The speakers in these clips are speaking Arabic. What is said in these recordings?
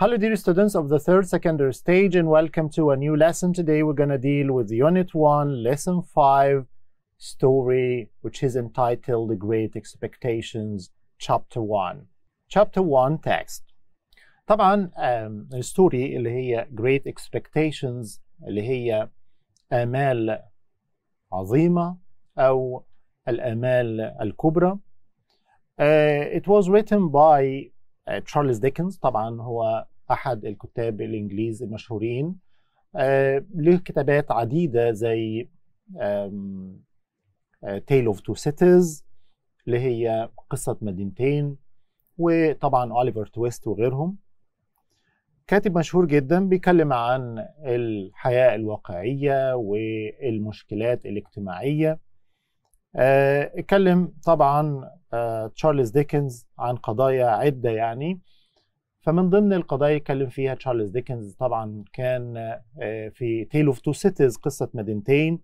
Hello dear students of the third secondary stage and welcome to a new lesson. Today we're going to deal with unit 1, lesson 5 story which is entitled The Great Expectations chapter 1. Chapter 1 text. طبعا الستوري اللي هي Great Expectations اللي هي آمال عظيمة أو الآمال الكبرى. Uh, it was written by Charles Dickens. طبعا هو احد الكتاب الانجليز المشهورين آه، له كتابات عديده زي تيل اوف تو سيتيز اللي هي قصه مدينتين وطبعا اوليفر تويست وغيرهم كاتب مشهور جدا بيتكلم عن الحياه الواقعيه والمشكلات الاجتماعيه آه، اتكلم طبعا تشارلز آه، ديكنز عن قضايا عده يعني فمن ضمن القضايا اللي فيها تشارلز ديكنز طبعا كان آه، في تيل اوف تو سيتيز قصه مدينتين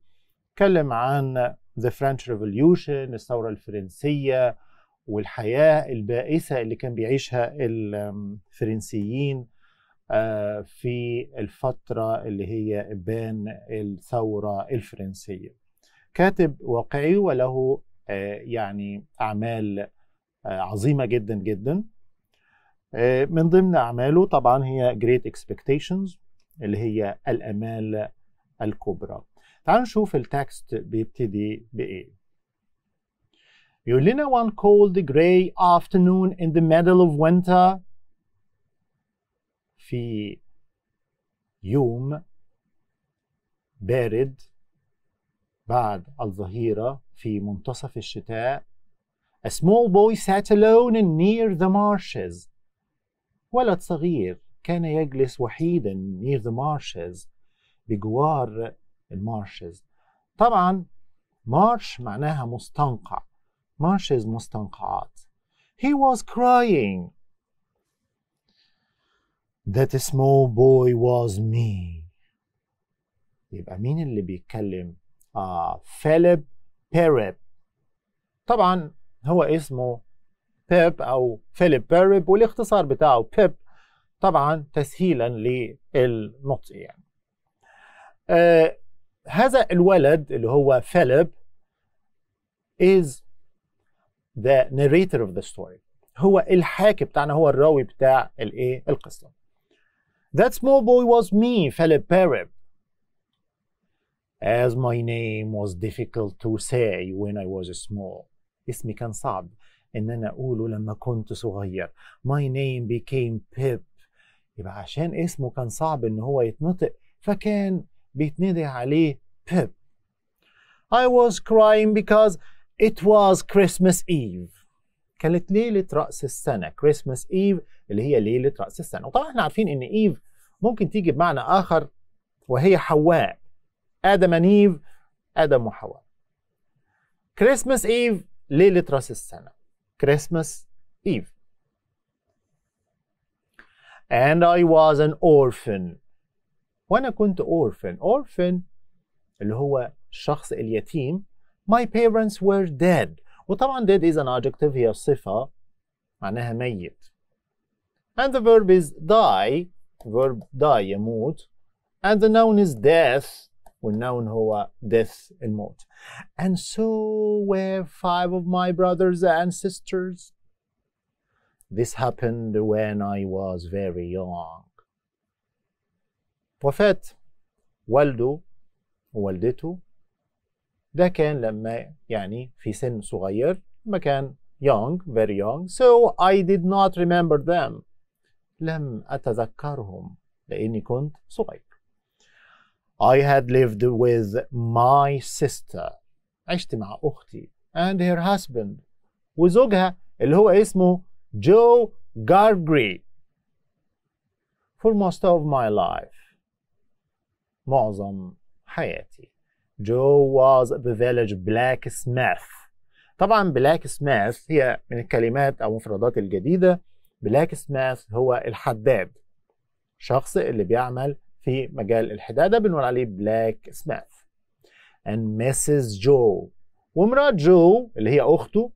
اتكلم عن ذا فرنش ريفوليوشن الثوره الفرنسيه والحياه البائسه اللي كان بيعيشها الفرنسيين آه، في الفتره اللي هي بين الثوره الفرنسيه كاتب واقعي وله آه، يعني اعمال عظيمه جدا جدا آه، من ضمن اعماله طبعا هي جريت اكسبكتيشنز اللي هي الامال الكبرى تعالوا نشوف التكست بيبتدي بايه يقول لنا one cold gray afternoon in the middle of winter في يوم بارد بعد الظهيرة في منتصف الشتاء A small boy sat alone near the marshes ولد صغير كان يجلس وحيدا near the marshes بجوار المارشز طبعا مارش معناها مستنقع marshes مستنقعات he was crying that a small boy was me يبقى مين اللي بيتكلم آه فيليب بيريب طبعا هو اسمه بيب او فيليب بيرب والاختصار بتاعه بيب طبعا تسهيلا للنطق يعني آه هذا الولد اللي هو فيليب is the narrator of the story هو الحاكي بتاعنا هو الراوي بتاع الايه القصه That small boy was me, Philip Perib. As my name was difficult to say when I was small. اسمي كان صعب ان انا اقوله لما كنت صغير my name became Pip يبقى عشان اسمه كان صعب ان هو يتنطق فكان بيتنادي عليه Pip I was crying because it was Christmas Eve كانت ليلة رأس السنة Christmas إيف اللي هي ليلة رأس السنة وطبعا احنا عارفين إن إيف ممكن تيجي بمعنى آخر وهي حواء آدم ايف آدم وحواء كريسماس إيف ليلة رأس السنة Christmas Eve. And I was an orphan. وأنا كنت orphan. Orphan اللي هو شخص اليتيم. My parents were dead. وطبعا dead is an adjective هي صفة معناها ميت. And the verb is die. Verb die يموت. And the noun is death. والنون هو death and mort, and so were five of my brothers and sisters this happened when I was very young Prophet, Waldo, ووالدته ده كان لما يعني في سن صغير لما young very young so I did not remember them لم أتذكرهم لأني كنت صغير I had lived with my sister عشت مع أختي and her husband وزوجها اللي هو اسمه جو جارجري for most of my life معظم حياتي جو was the village blacksmith طبعا بلاك سميث هي من الكلمات أو المفردات الجديدة بلاك سميث هو الحداد شخص اللي بيعمل في مجال الحدادة بنقول عليه بلاك سميث and Mrs. Joe ومرات جو اللي هي أخته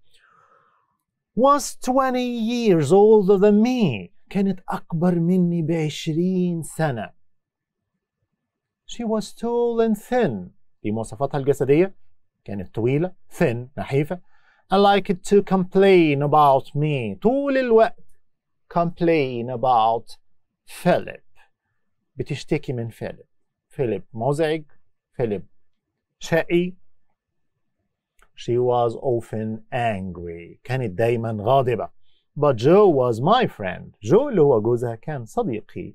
was 20 years older than me كانت أكبر مني بعشرين سنة she was tall and thin دي مواصفاتها الجسدية كانت طويلة thin نحيفة I like it to complain about me طول الوقت complain about Philip بتشتكي من فيليب فيليب مزعج فيليب شقي She was often angry كانت دايما غاضبة But Joe was my friend Joe اللي هو جوزها كان صديقي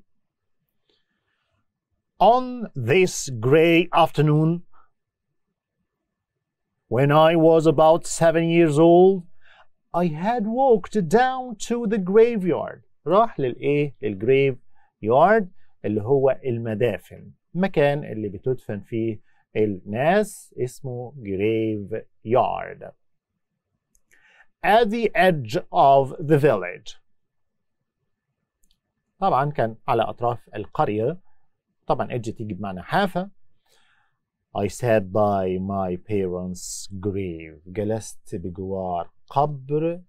On this gray afternoon When I was about seven years old, I had walked down to the graveyard. راح للإيه؟ للجريف يارد اللي هو المدافن مكان اللي بتدفن فيه الناس اسمه جريف يارد at the edge of the village طبعا كان على أطراف القرية طبعا edge تيجي بمعنى حافة I sat by my parents' grave جلست بجوار قبر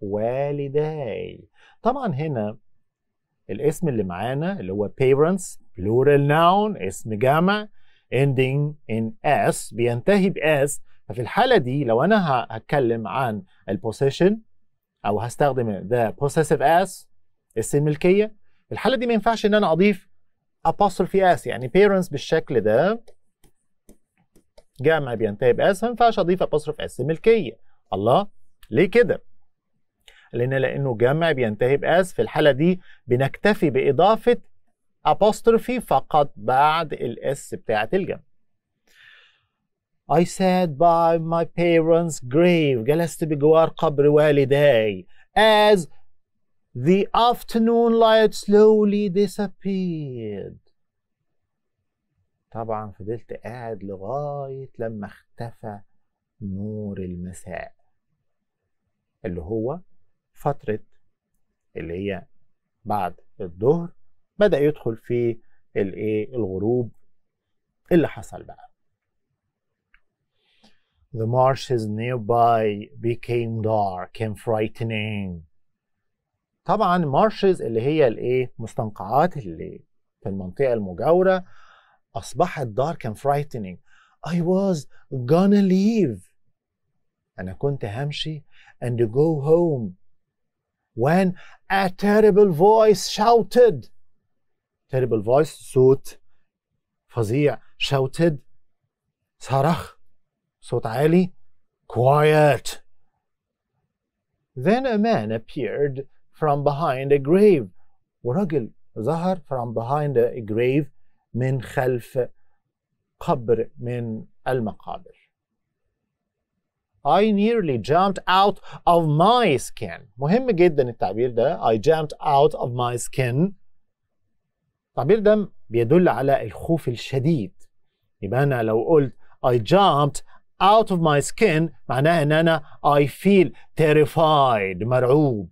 والداي طبعا هنا الاسم اللي معانا اللي هو parents plural noun اسم جمع ending in s بينتهي باس ففي الحالة دي لو أنا هتكلم عن possession أو هستخدم the possessive s اسم الملكية في الحالة دي ما ينفعش إن أنا أضيف apostrophe s يعني parents بالشكل ده جمع بينتهي باس ما ينفعش أضيف apostrophe s الملكية الله ليه كده؟ لان لانه جمع بينتهي باس في الحاله دي بنكتفي باضافه apostrophe فقط بعد الاس بتاعه الجمع I sat by my parents' grave جلست بجوار قبر والداي as the afternoon light slowly disappeared طبعا فضلت قاعد لغاية لما اختفى نور المساء اللي هو فترة اللي هي بعد الظهر بدأ يدخل في الايه الغروب اللي حصل بقى The marshes nearby became dark and frightening طبعا marshes اللي هي الايه مستنقعات اللي في المنطقة المجاورة أصبحت dark and frightening I was gonna leave أنا كنت همشي and go home when a terrible voice shouted terrible voice صوت فظيع shouted صرخ صوت عالي quiet then a man appeared from behind a grave وراجل ظهر from behind a grave من خلف قبر من المقابر I nearly jumped out of my skin مهم جدا التعبير ده I jumped out of my skin التعبير ده بيدل على الخوف الشديد يبقى أنا لو قلت I jumped out of my skin معناها ان انا I feel terrified مرعوب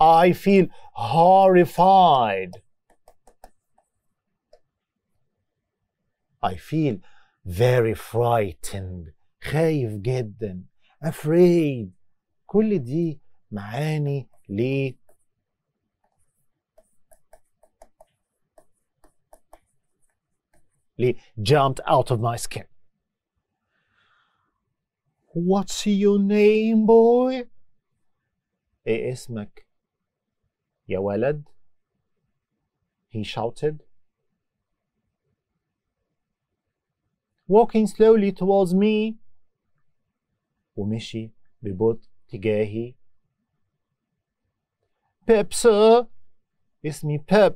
I feel horrified I feel very frightened خايف جدا afraid كل دي معاني ل ل jumped out of my skin What's your name boy? ايه اسمك يا ولد? He shouted walking slowly towards me ومشي ببطء تجاهي بيب sir اسمي بيب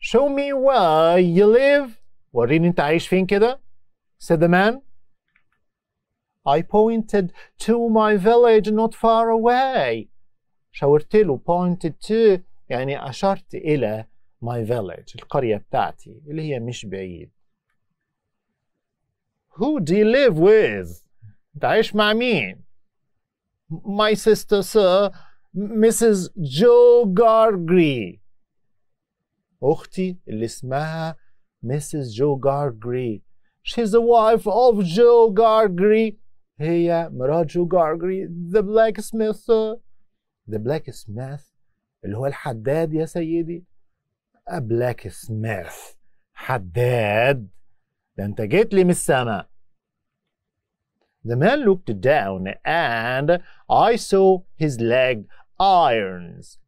show me where you live وريني انت عايش فين كده said the man I pointed to my village not far away شاورت له pointed to يعني أشرت إلى my village القرية بتاعتي اللي هي مش بعيد who do you live with? Daish mami, My sister, sir, Mrs. Joe Gargree. أختي اللي Mrs. Joe Gargree. She's the wife of Joe Gargree. هي مرات Joe Gargree, the blacksmith, sir. The blacksmith اللي هو الحداد يا سيدي. A blacksmith. حداد. ده انت جيت لي من The man looked down and I saw his leg irons.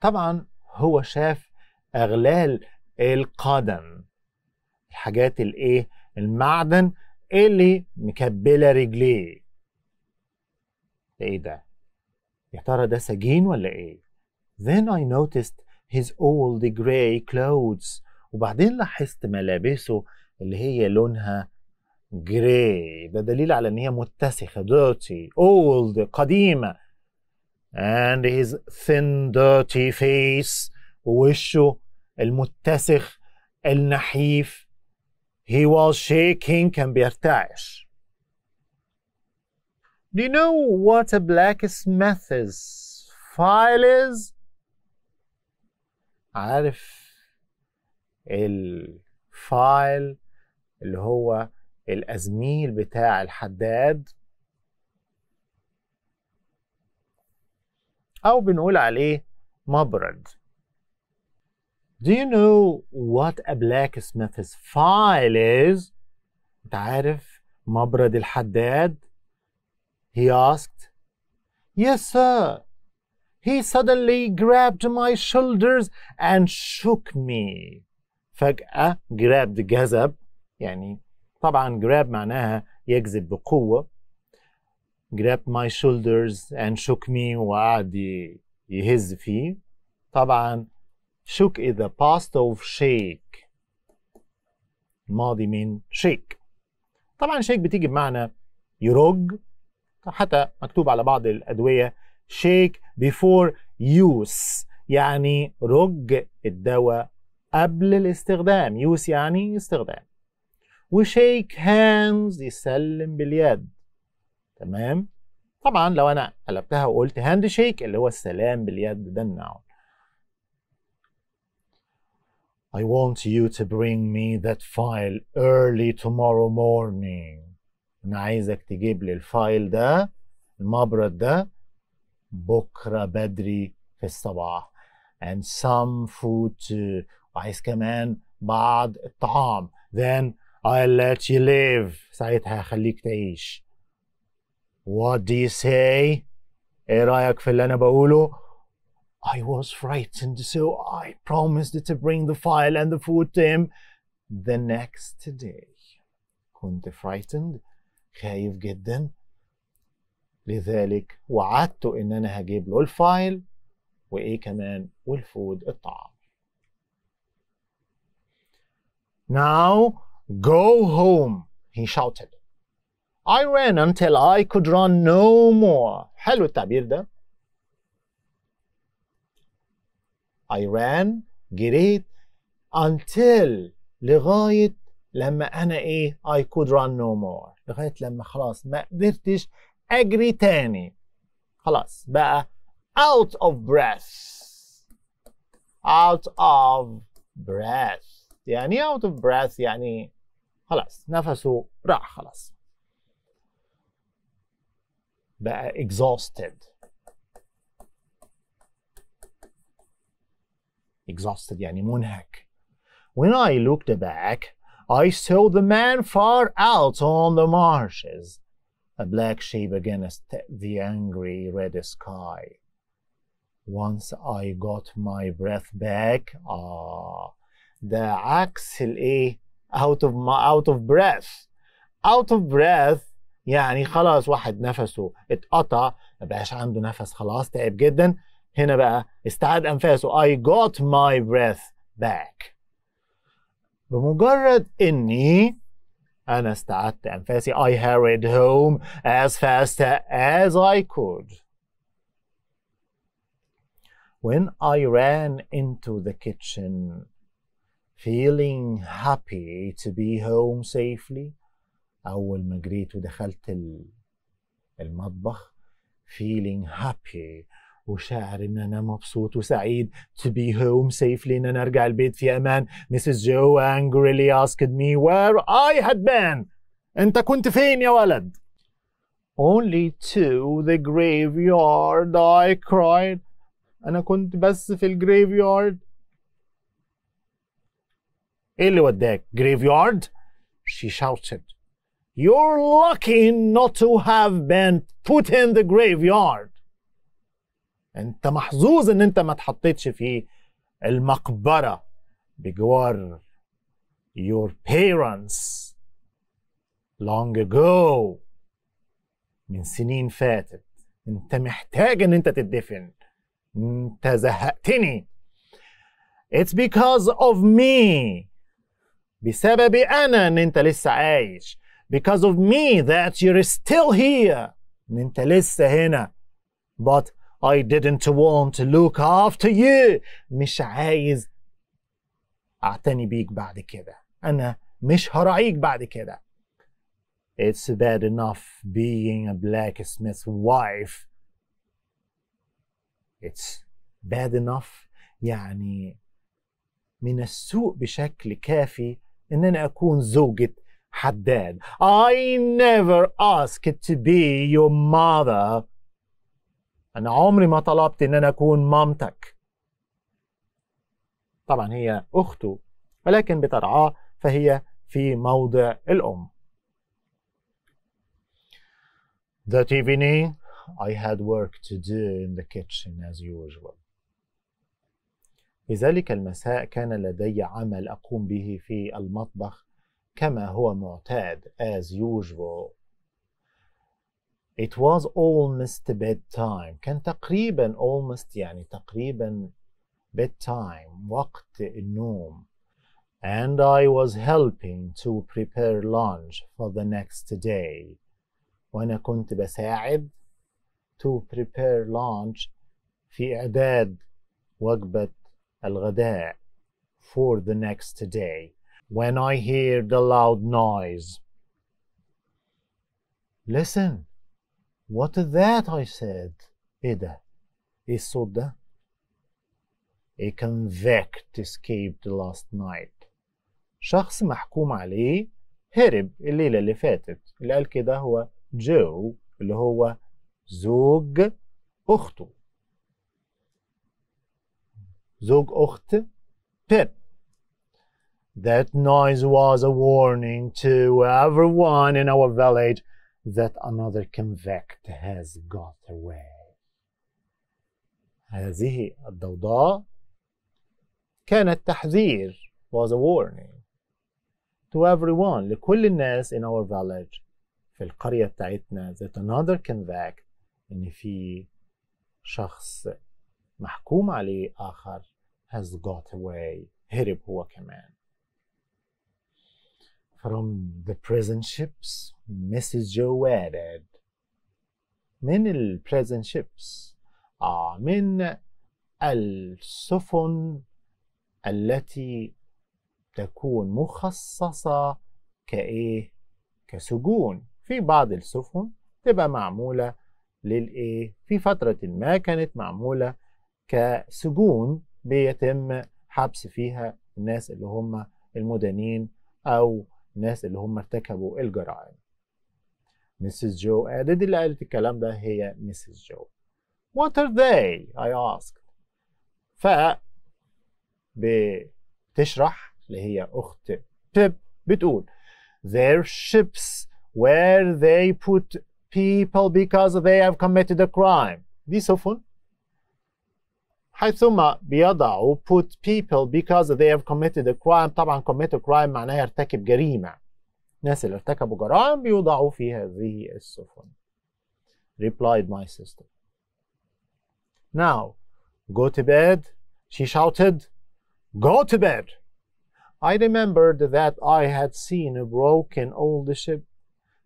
طبعا هو شاف أغلال القدم الحاجات الايه المعدن اللي مكبلة رجليه ايه ده يا ترى ده سجين ولا ايه Then I noticed his old gray clothes وبعدين لاحظت ملابسه اللي هي لونها جراي ده دليل على ان هي متسخه dirty old قديمه and his thin dirty face ووشه المتسخ النحيف he was shaking كان بيرتعش Do you know what a blacksmith's file is? عارف الفايل اللي هو الازميل بتاع الحداد او بنقول عليه مبرد Do you know what a blacksmith's file is? انت عارف مبرد الحداد؟ He asked. Yes, sir. He suddenly grabbed my shoulders and shook me. فجأة grabbed جذب يعني طبعا grab معناها يجذب بقوة grab my shoulders and shook me وقعد يهز فيه طبعا shook is the past of shake الماضي من shake طبعا shake بتيجي بمعنى يرج حتى مكتوب على بعض الأدوية shake before use يعني رج الدواء قبل الاستخدام use يعني استخدام وشيك هاندز يسلم باليد تمام طبعا لو انا قلبتها وقلت هاند شيك اللي هو السلام باليد ده النوع I want you to bring me that file early tomorrow morning. أنا عايزك تجيب لي الفايل ده المبرد ده بكرة بدري في الصباح. And some food too. وعايز كمان بعض الطعام. Then I'll let you live ساعتها هخليك تعيش What do you say? ايه رأيك في اللي أنا بقوله؟ I was frightened so I promised to bring the file and the food to him the next day كنت frightened خايف جدا لذلك وعدته ان انا هجيب له الفايل وايه كمان والفود الطعام Now Go home, he shouted. I ran until I could run no more. حلو التعبير ده. I ran, جريت until لغاية لما أنا إيه I could run no more لغاية لما خلاص ما قدرتش أجري تاني خلاص بقى out of breath out of breath يعني out of breath يعني خلاص نفسه راح خلاص بقى exhausted exhausted يعني منهك When I looked back, I saw the man far out on the marshes, a black shape against the angry red sky. Once I got my breath back, آه ده عكس الإيه؟ out of out of breath out of breath يعني خلاص واحد نفسه اتقطع ما بقاش عنده نفس خلاص تعب جدا هنا بقى استعاد انفاسه I got my breath back بمجرد اني انا استعدت انفاسي I hurried home as fast as I could when I ran into the kitchen feeling happy to be home safely أول ما جريت ودخلت المطبخ feeling happy وشاعر ان انا مبسوط وسعيد to be home safely ان انا ارجع البيت في امان Mrs. Joe angrily asked me where I had been انت كنت فين يا ولد only to the graveyard I cried انا كنت بس في الجريفيارد اللي وداك graveyard she shouted you're lucky not to have been put in the graveyard انت محظوظ ان انت ما اتحطيتش في المقبره بجوار your parents long ago من سنين فاتت انت محتاج ان انت تدفن انت زهقتني it's because of me بسبب أنا إن أنت لسه عايش because of me that you're still here إن أنت لسه هنا but I didn't want to look after you مش عايز أعتني بيك بعد كده أنا مش هراعيك بعد كده It's bad enough being a blacksmith's wife It's bad enough يعني من السوء بشكل كافي ان انا اكون زوجة حداد I never asked to be your mother انا عمري ما طلبت ان انا اكون مامتك طبعا هي اخته ولكن بترعاه فهي في موضع الام That evening I had work to do in the kitchen as usual في ذلك المساء كان لدي عمل أقوم به في المطبخ كما هو معتاد as usual It was almost bedtime كان تقريبا almost يعني تقريبا bedtime وقت النوم and I was helping to prepare lunch for the next day وأنا كنت بساعد to prepare lunch في إعداد وجبة الغداء for the next day when I hear the loud noise. Listen, what is that? I said. ايه ده؟ ايه الصوت ده؟ A convict escaped last night. شخص محكوم عليه هرب الليلة اللي فاتت. اللي قال كده هو جو اللي هو زوج أخته. zog ochte pip. That noise was a warning to everyone in our village that another convict has got away. هذه الضوضاء كانت تحذير was a warning to everyone لكل الناس in our village في القرية بتاعتنا that another convict إن في شخص محكوم عليه آخر has got away هرب هو كمان from the prison ships Mrs. Joe added من ال prison ships آه من السفن التي تكون مخصصة كإيه؟ كسجون في بعض السفن تبقى معمولة للإيه؟ في فترة ما كانت معمولة كسجون بيتم حبس فيها الناس اللي هم المدانين او الناس اللي هم ارتكبوا الجرائم مسز جو added اللي قالت الكلام ده هي مسز جو What are they? I اسكت ف بتشرح اللي هي أخت بيب بتقول Their ships where they put people because they have committed a crime دي سفن حيثما بيضعوا put people because they have committed a crime طبعا commit a crime معناها air جريمة الناس اللي ارتكبوا جرائم بيوضعوا في هذه السفن replied my sister now go to bed she shouted go to bed I remembered that I had seen a broken old ship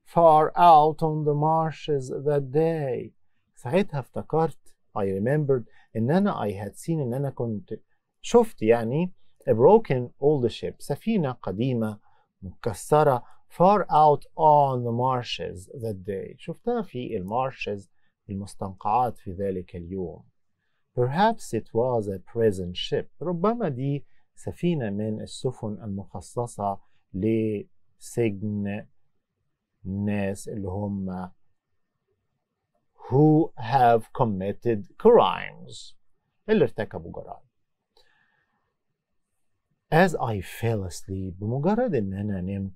far out on the marshes that day ساعتها افتكرت I remembered ان انا I had seen ان انا كنت شفت يعني a broken old ship سفينة قديمة مكسرة far out on the marshes that day شفتها في المارشز المستنقعات في ذلك اليوم perhaps it was a prison ship ربما دي سفينة من السفن المخصصة لسجن الناس اللي هم who have committed crimes اللي ارتكبوا جرائم As I fell asleep بمجرد ان انا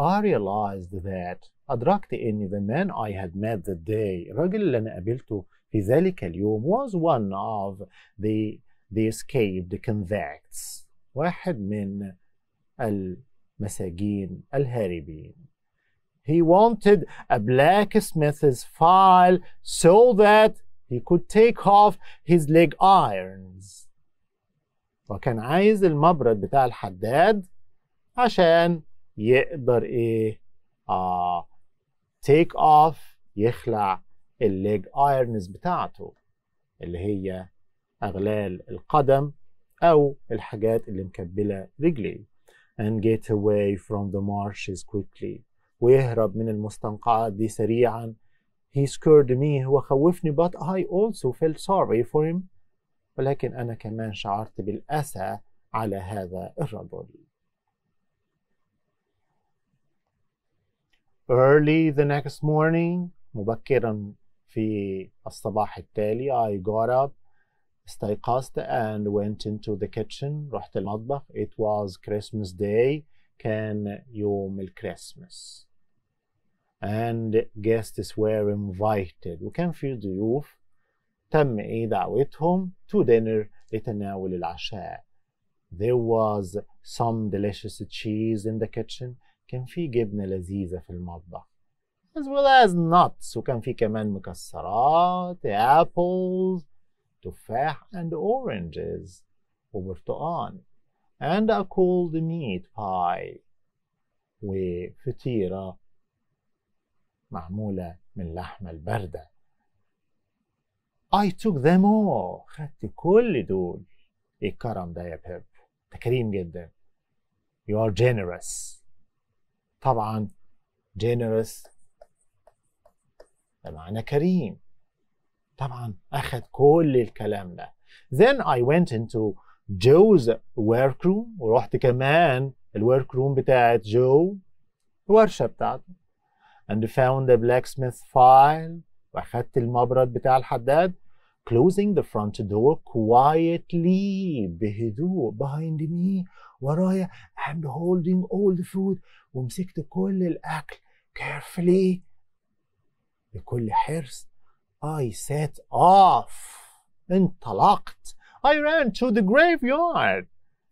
I realized that أدركت أن the man I had met that day الراجل اللي أنا قابلته في ذلك اليوم was one of the, the escaped convicts واحد من المساجين الهاربين he wanted a blacksmith's file so that he could take off his leg irons وكان عايز المبرد بتاع الحداد عشان يقدر ايه آه take off يخلع الليج ايرنز بتاعته اللي هي اغلال القدم او الحاجات اللي مكبله رجليه and get away from the marshes quickly ويهرب من المستنقعات دي سريعا He scared me هو خوفني but I also felt sorry for him ولكن أنا كمان شعرت بالأسى على هذا الرجل Early the next morning مبكرا في الصباح التالي I got up استيقظت and went into the kitchen رحت المطبخ it was Christmas day كان يوم الكريسماس and guests were invited وكان في ضيوف تم ايه دعوتهم to dinner لتناول العشاء there was some delicious cheese in the kitchen كان في جبنة لذيذة في المطبخ as well as nuts وكان في كمان مكسرات apples تفاح and oranges وبرتقال and a cold meat pie وفطيرة معمولة من اللحمة الباردة I took them all خدت كل دول ايه الكرم ده يا بيب ده كريم جدا You are generous طبعا generous ده معنى كريم طبعا أخد كل الكلام ده then I went into Joe's workroom ورحت كمان الورك روم بتاعت جو الورشة بتاعته and found a blacksmith file واخدت المبرد بتاع الحداد closing the front door quietly بهدوء behind me ورايا and holding all the food ومسكت كل الأكل carefully بكل حرص I set off انطلقت I ran to the graveyard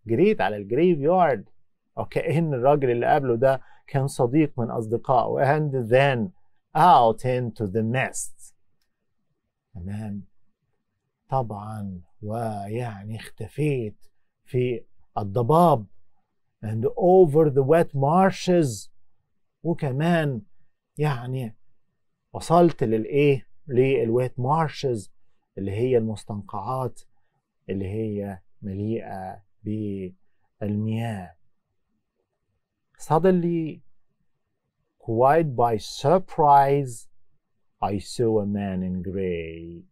جريت على الجريف يارد وكأن الراجل اللي قبله ده كان صديق من أصدقائه and then out into the nest تمام طبعا ويعني اختفيت في الضباب and over the wet marshes وكمان يعني وصلت للايه للويت مارشز اللي هي المستنقعات اللي هي مليئه بالمياه Suddenly, quite by surprise, I saw a man in grey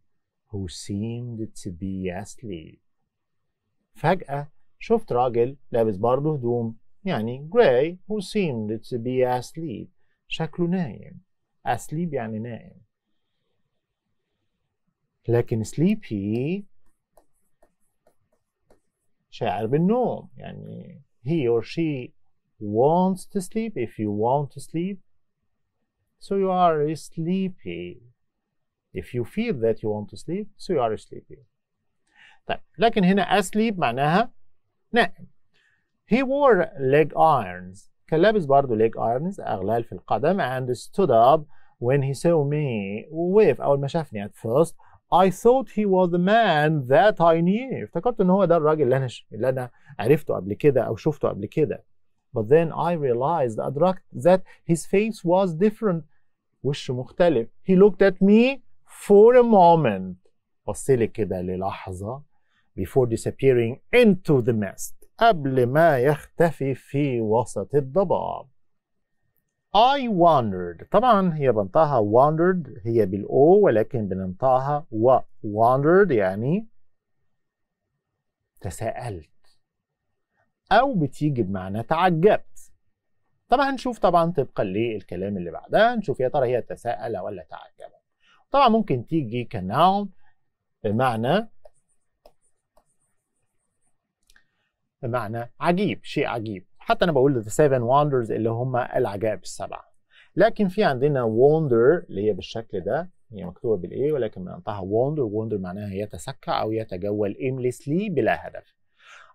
who seemed to be asleep. فجأة شفت راجل لابس برضه هدوم يعني gray who seemed to be asleep شكله نايم asleep يعني نايم لكن sleepy شاعر بالنوم يعني he or she wants to sleep, if you want to sleep. So you are sleepy. If you feel that you want to sleep, so you are sleepy. طيب لكن هنا asleep معناها نائم. He wore leg irons. كان لابس برضه leg irons أغلال في القدم and stood up when he saw me ووقف أول ما شافني at first I thought he was the man that I knew افتكرت ان هو ده الراجل اللي انا اللي انا عرفته قبل كده او شفته قبل كده but then I realized, أدركت that his face was different وشه مختلف he looked at me for a moment بص كده للحظة before disappearing into the mist قبل ما يختفي في وسط الضباب I wondered طبعا هي بنطقها wondered هي بالأو ولكن بننطقها و wondered يعني تساءلت أو بتيجي بمعنى تعجبت طبعا هنشوف طبعا طبقا للكلام اللي بعدها نشوف يا ترى هي تساءل ولا تعجب طبعا ممكن تيجي كناون بمعنى بمعنى عجيب شيء عجيب حتى انا بقول the seven wonders اللي هم العجائب السبعه لكن في عندنا wonder اللي هي بالشكل ده هي مكتوبه بالايه ولكن من انطها wonder wonder معناها يتسكع او يتجول aimlessly بلا هدف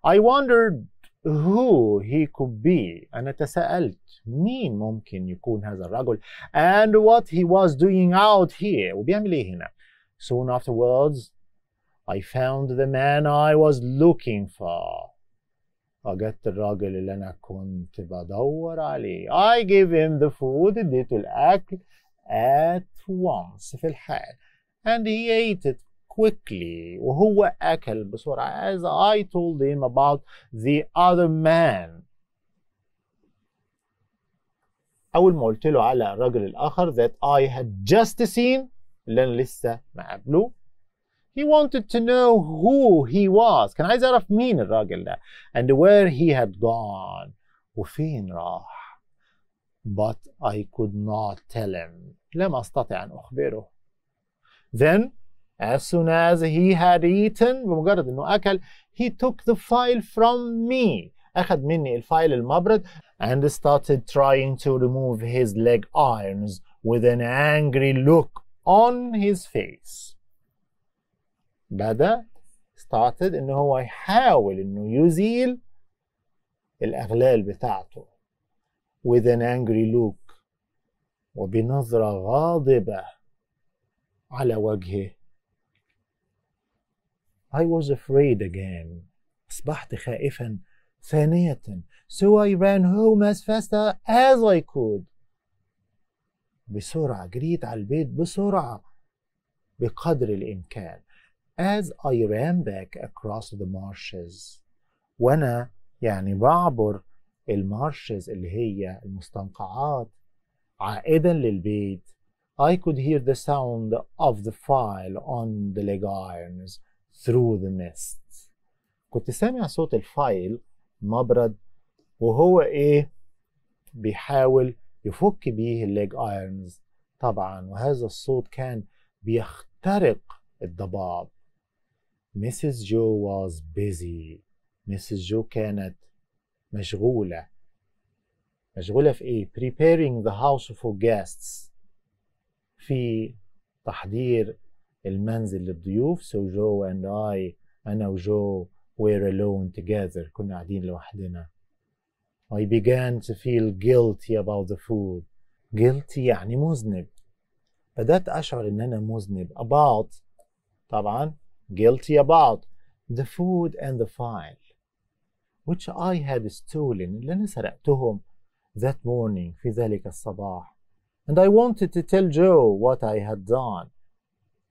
I wondered who he could be أنا تساءلت مين ممكن يكون هذا الرجل and what he was doing out here وبيعمل إيه هنا soon afterwards I found the man I was looking for وجدت الراجل اللي أنا كنت بدور عليه I gave him the food اديته الأكل at once في الحال and he ate it quickly وهو أكل بسرعة as I told him about the other man أول ما قلت له على الرجل الآخر that I had just seen اللي أنا لسه مقابله He wanted to know who he was كان عايز يعرف مين الراجل ده and where he had gone وفين راح but I could not tell him لم أستطع أن أخبره then as soon as he had eaten بمجرد انه اكل he took the file from me اخذ مني الفايل المبرد and started trying to remove his leg irons with an angry look on his face. بدأ started إنه هو يحاول إنه يزيل الأغلال بتاعته with an angry look وبنظرة غاضبة على وجهه I was afraid again. أصبحت خائفا ثانية. So I ran home as fast as I could. بسرعة جريت على البيت بسرعة بقدر الإمكان. As I ran back across the marshes. وأنا يعني بعبر المارشز اللي هي المستنقعات عائدا للبيت I could hear the sound of the file on the leg irons through the mist كنت سامع صوت الفايل مبرد وهو ايه بيحاول يفك بيه الليج ايرنز طبعا وهذا الصوت كان بيخترق الضباب Mrs. Joe was busy Mrs. Joe كانت مشغولة مشغولة في ايه preparing the house for guests في تحضير المنزل للضيوف سو so جو اند اي انا وجو وير الون together كنا قاعدين لوحدنا I began to feel guilty about the food guilty يعني مذنب بدأت أشعر إن أنا مذنب about طبعا guilty about the food and the file which I had stolen اللي أنا سرقتهم that morning في ذلك الصباح and I wanted to tell Joe what I had done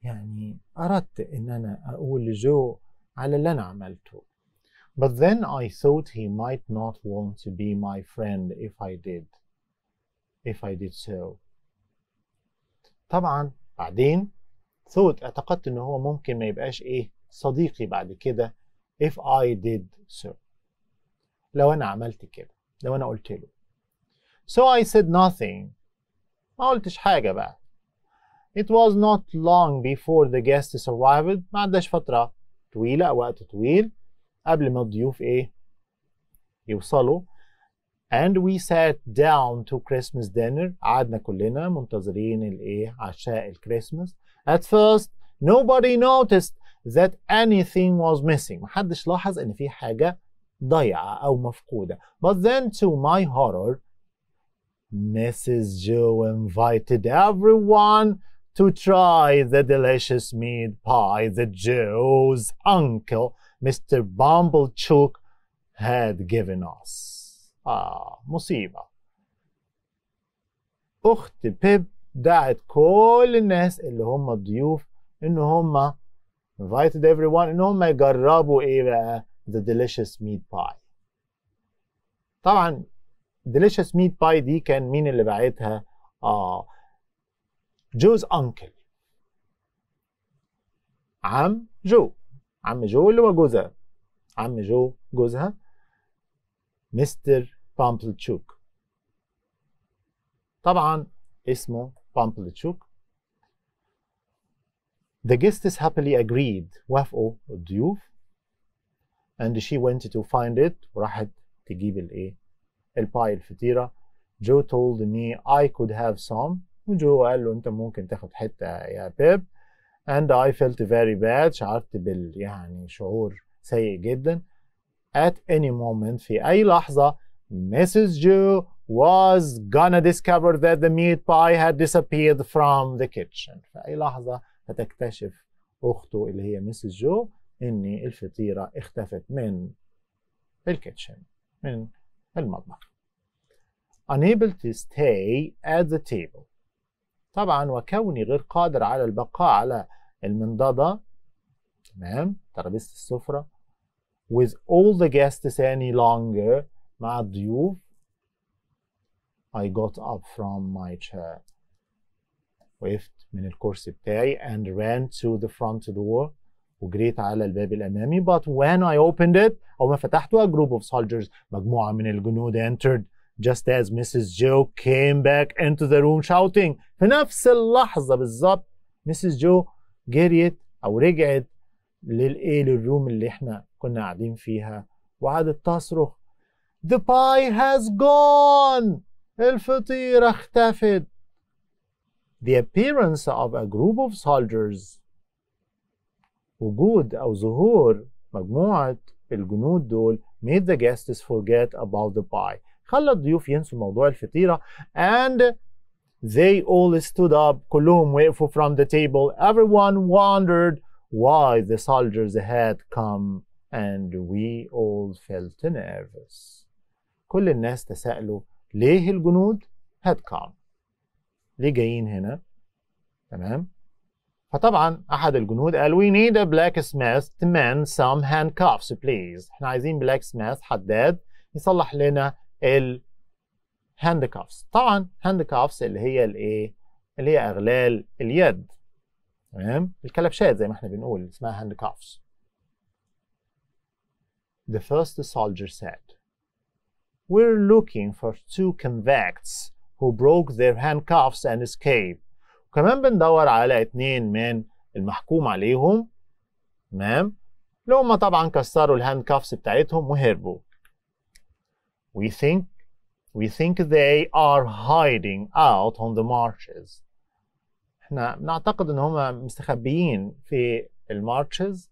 يعني أردت إن أنا أقول لجو على اللي أنا عملته But then I thought he might not want to be my friend if I did if I did so طبعا بعدين thought اعتقدت إن هو ممكن ما يبقاش إيه صديقي بعد كده if I did so لو أنا عملت كده لو أنا قلت له So I said nothing ما قلتش حاجة بقى It was not long before the guests arrived ما عندهاش فترة طويلة أو وقت طويل قبل ما الضيوف إيه يوصلوا and we sat down to Christmas dinner قعدنا كلنا منتظرين الإيه عشاء الكريسماس at first nobody noticed that anything was missing محدش لاحظ إن في حاجة ضايعة أو مفقودة but then to my horror Mrs. Joe invited everyone to try the delicious meat pie that Joe's uncle, Mr. Bumblechook, had given us. Ah, musiba. أخت بيب دعت كل الناس اللي هم الضيوف إن هم invited everyone إن هم يجربوا إيه بقى the delicious meat pie. طبعا delicious meat pie دي كان مين اللي آه جوز أنكل عم جو عم جو اللي هو جوزها عم جو جوزها مستر بامبلتشوك طبعا اسمه بامبلتشوك The guests happily agreed وافقوا الضيوف and she went to find it وراحت تجيب الايه الباي الفطيرة Joe told me I could have some وجو قال له انت ممكن تاخد حته يا بيب اند اي فيلت فيري باد شعرت بال يعني شعور سيء جدا ات اني مومنت في اي لحظه Mrs. جو was gonna discover that the meat pie had disappeared from the kitchen في اي لحظه هتكتشف اخته اللي هي مسز جو ان الفطيره اختفت من الكيتشن من المطبخ unable to stay at the table طبعا وكوني غير قادر على البقاء على المنضدة تمام ترابيزة السفرة with all the guests any longer مع الضيوف I got up from my chair وقفت من الكرسي بتاعي and ran to the front door وجريت على الباب الأمامي but when I opened it أو ما فتحته a group of soldiers مجموعة من الجنود entered just as Mrs. Joe came back into the room shouting في نفس اللحظة بالظبط Mrs. جو جريت أو رجعت للإيه للروم اللي إحنا كنا قاعدين فيها وقعدت تصرخ The pie has gone الفطيرة اختفت The appearance of a group of soldiers وجود أو ظهور مجموعة الجنود دول made the guests forget about the pie خلى الضيوف ينسوا موضوع الفطيره and they all stood up كلهم وقفوا from the table everyone wondered why the soldiers had come and we all felt nervous كل الناس تساءلوا ليه الجنود had come ليه جايين هنا تمام فطبعا احد الجنود قال we need a blacksmith to mend some handcuffs please احنا عايزين blacksmith حداد يصلح لنا الهاند كافز طبعا هاند كافز اللي هي الايه اللي هي اغلال اليد تمام الكلبشات زي ما احنا بنقول اسمها هاند كافز The first soldier said We're looking for two convicts who broke their handcuffs and escaped. كمان بندور على اتنين من المحكوم عليهم تمام اللي هم طبعا كسروا الهاند كافس بتاعتهم وهربوا. We think, we think they are hiding out on the marches. احنا بنعتقد ان هم مستخبيين في المارشز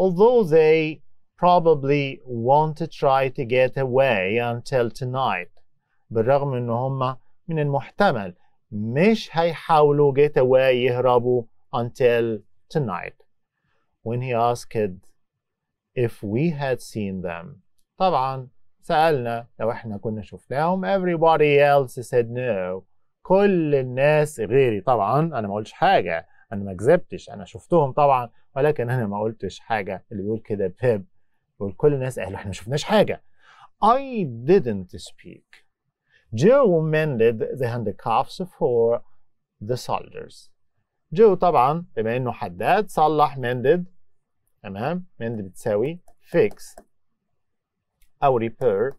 although they probably want to try to get away until tonight بالرغم ان هم من المحتمل مش هيحاولوا get away يهربوا until tonight when he asked if we had seen them طبعا سألنا لو احنا كنا شفناهم everybody else said no كل الناس غيري طبعا انا ما قلتش حاجه انا ما كذبتش انا شفتهم طبعا ولكن انا ما قلتش حاجه اللي بيقول كده بيب بيقول كل الناس قالوا احنا ما شفناش حاجه I didn't speak Joe mended the handcuffs for the soldiers Joe طبعا بما انه حداد صلح mended تمام mended بتساوي fix أو ريبير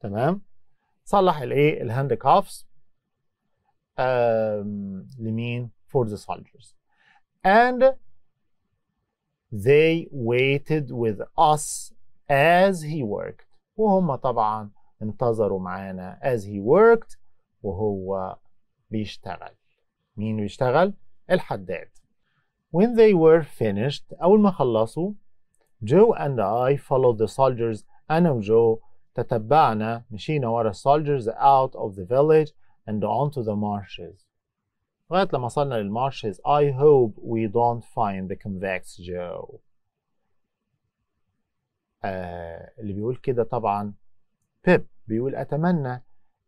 تمام صلح الايه الهاند كافز لمين for the soldiers and they waited with us as he worked وهم طبعا انتظروا معانا as he worked وهو بيشتغل مين بيشتغل الحداد when they were finished أول ما خلصوا Joe and I followed the soldiers أنا وجو تتبعنا مشينا ورا السولجرز out of the village and onto the marshes لغاية لما وصلنا للمارشز I hope we don't find the convex Joe آه اللي بيقول كده طبعا بيب بيقول أتمنى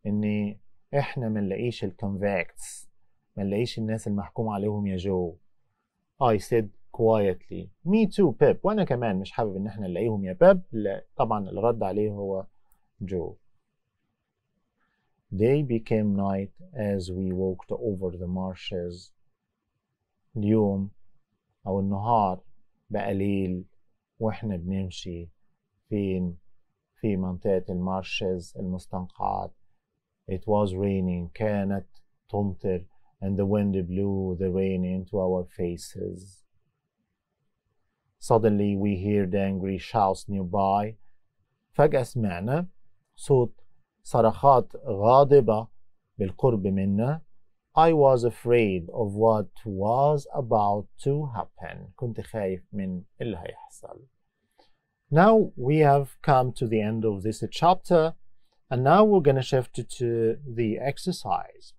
إن إحنا ما نلاقيش الكونفكتس ما نلاقيش الناس المحكوم عليهم يا جو I said quietly مي تو بيب وانا كمان مش حابب ان احنا نلاقيهم يا بيب لا طبعا الرد عليه هو جو day became night as we walked over the marshes اليوم أو النهار بقى ليل وإحنا بنمشي فين في منطقة المارشز المستنقعات It was raining كانت تمطر and the wind blew the rain into our faces Suddenly we hear the angry shouts nearby. فجأة سمعنا صوت صرخات غاضبة بالقرب منا. I was afraid of what was about to happen. كنت خايف من اللي هيحصل. Now we have come to the end of this chapter and now we're going to shift to the exercise.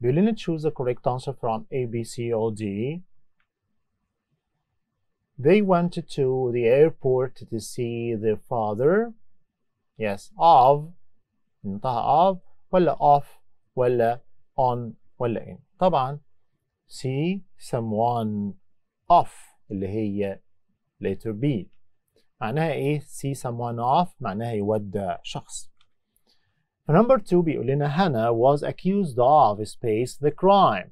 We're going to choose the correct answer from A, B, C, or D they went to the airport to see their father. Yes, of انتهى of ولا off ولا on ولا in طبعا see someone off اللي هي letter B معناها ايه see someone off معناها يودع شخص number two بيقول لنا Hannah was accused of space the crime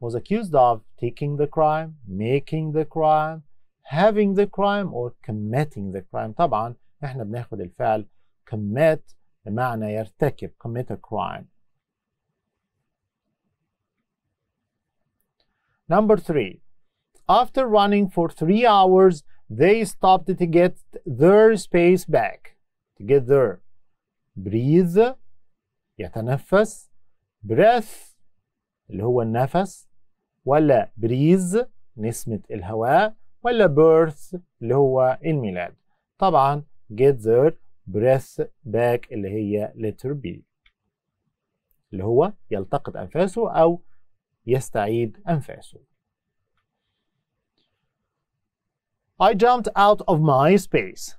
was accused of taking the crime making the crime having the crime or committing the crime طبعا احنا بناخد الفعل commit بمعنى يرتكب commit a crime Number three, after running for three hours, they stopped to get their space back. To get their breathe يتنفس breath اللي هو النفس ولا breeze نسمة الهواء ولا birth اللي هو الميلاد طبعا get their breath back اللي هي letter B اللي هو يلتقط أنفاسه أو يستعيد أنفاسه I jumped out of my space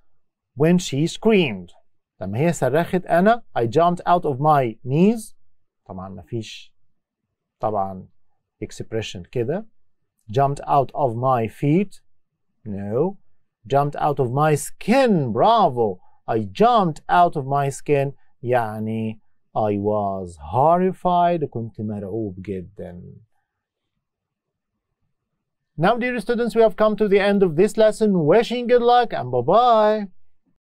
when she screamed لما هي صرخت أنا I jumped out of my knees طبعا مفيش طبعا expression كده jumped out of my feet No. Jumped out of my skin. Bravo. I jumped out of my skin. يعني I was horrified. كنت مرعوب جدا. Now, dear students, we have come to the end of this lesson. Wishing good luck and bye-bye.